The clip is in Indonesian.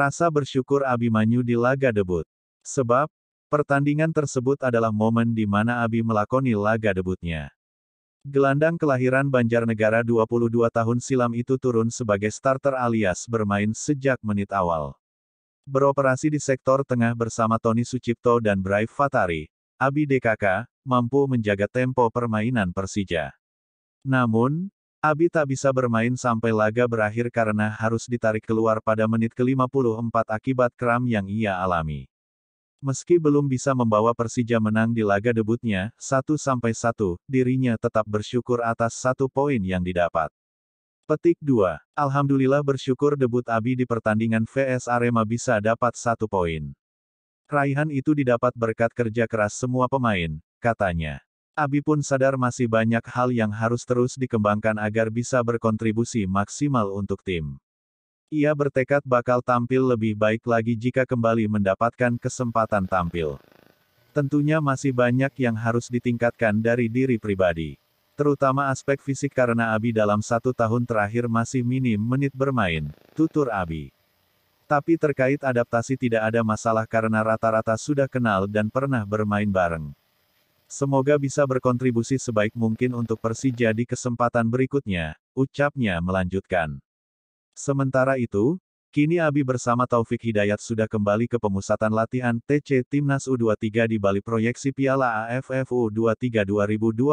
Rasa bersyukur Abimanyu di laga debut. Sebab, pertandingan tersebut adalah momen di mana Abi melakoni laga debutnya. Gelandang kelahiran Banjarnegara 22 tahun silam itu turun sebagai starter alias bermain sejak menit awal. Beroperasi di sektor tengah bersama Tony Sucipto dan Braif Fatari, Abi DKK, mampu menjaga tempo permainan Persija. Namun, Abi tak bisa bermain sampai laga berakhir karena harus ditarik keluar pada menit ke-54 akibat kram yang ia alami. Meski belum bisa membawa Persija menang di laga debutnya, 1-1, dirinya tetap bersyukur atas satu poin yang didapat. Petik 2. Alhamdulillah bersyukur debut Abi di pertandingan VS Arema bisa dapat satu poin. Raihan itu didapat berkat kerja keras semua pemain, katanya. Abi pun sadar masih banyak hal yang harus terus dikembangkan agar bisa berkontribusi maksimal untuk tim. Ia bertekad bakal tampil lebih baik lagi jika kembali mendapatkan kesempatan tampil. Tentunya masih banyak yang harus ditingkatkan dari diri pribadi. Terutama aspek fisik karena Abi dalam satu tahun terakhir masih minim menit bermain, tutur Abi. Tapi terkait adaptasi tidak ada masalah karena rata-rata sudah kenal dan pernah bermain bareng. Semoga bisa berkontribusi sebaik mungkin untuk Persija di kesempatan berikutnya, ucapnya melanjutkan. Sementara itu, kini Abi bersama Taufik Hidayat sudah kembali ke pemusatan latihan TC Timnas U23 di Bali proyeksi Piala AFF U23 2022.